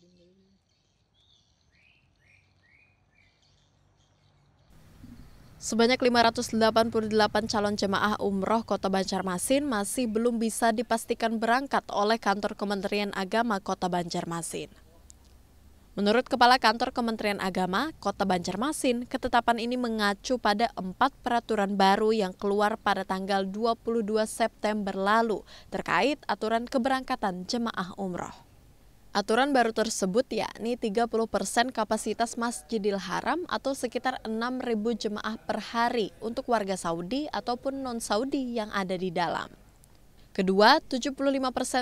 din ngayon. Sebanyak 588 calon jemaah umroh Kota Banjarmasin masih belum bisa dipastikan berangkat oleh kantor Kementerian Agama Kota Banjarmasin. Menurut Kepala Kantor Kementerian Agama Kota Banjarmasin, ketetapan ini mengacu pada empat peraturan baru yang keluar pada tanggal 22 September lalu terkait aturan keberangkatan jemaah umroh. Aturan baru tersebut yakni 30% kapasitas Masjidil Haram atau sekitar 6.000 jemaah per hari untuk warga Saudi ataupun non-Saudi yang ada di dalam. Kedua, 75%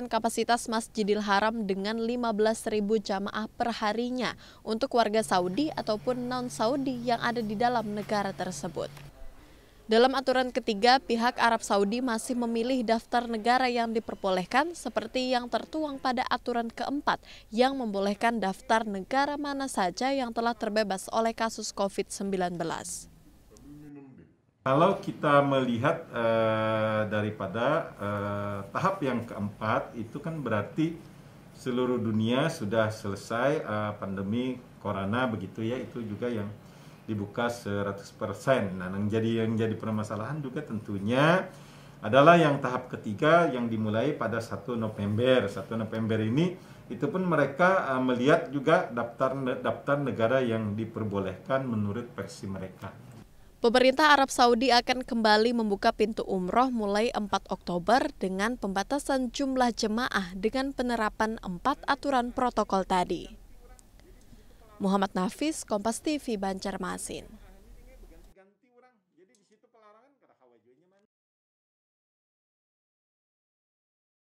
kapasitas Masjidil Haram dengan 15.000 jemaah per harinya untuk warga Saudi ataupun non-Saudi yang ada di dalam negara tersebut. Dalam aturan ketiga, pihak Arab Saudi masih memilih daftar negara yang diperbolehkan seperti yang tertuang pada aturan keempat yang membolehkan daftar negara mana saja yang telah terbebas oleh kasus COVID-19. Kalau kita melihat eh, daripada eh, tahap yang keempat, itu kan berarti seluruh dunia sudah selesai eh, pandemi corona begitu ya, itu juga yang dibuka 100%. Nah, yang jadi yang jadi permasalahan juga tentunya adalah yang tahap ketiga yang dimulai pada 1 November. 1 November ini itu pun mereka uh, melihat juga daftar daftar negara yang diperbolehkan menurut versi mereka. Pemerintah Arab Saudi akan kembali membuka pintu umroh mulai 4 Oktober dengan pembatasan jumlah jemaah dengan penerapan empat aturan protokol tadi. Muhammad Nafis, Kompas TV, Banjarmasin.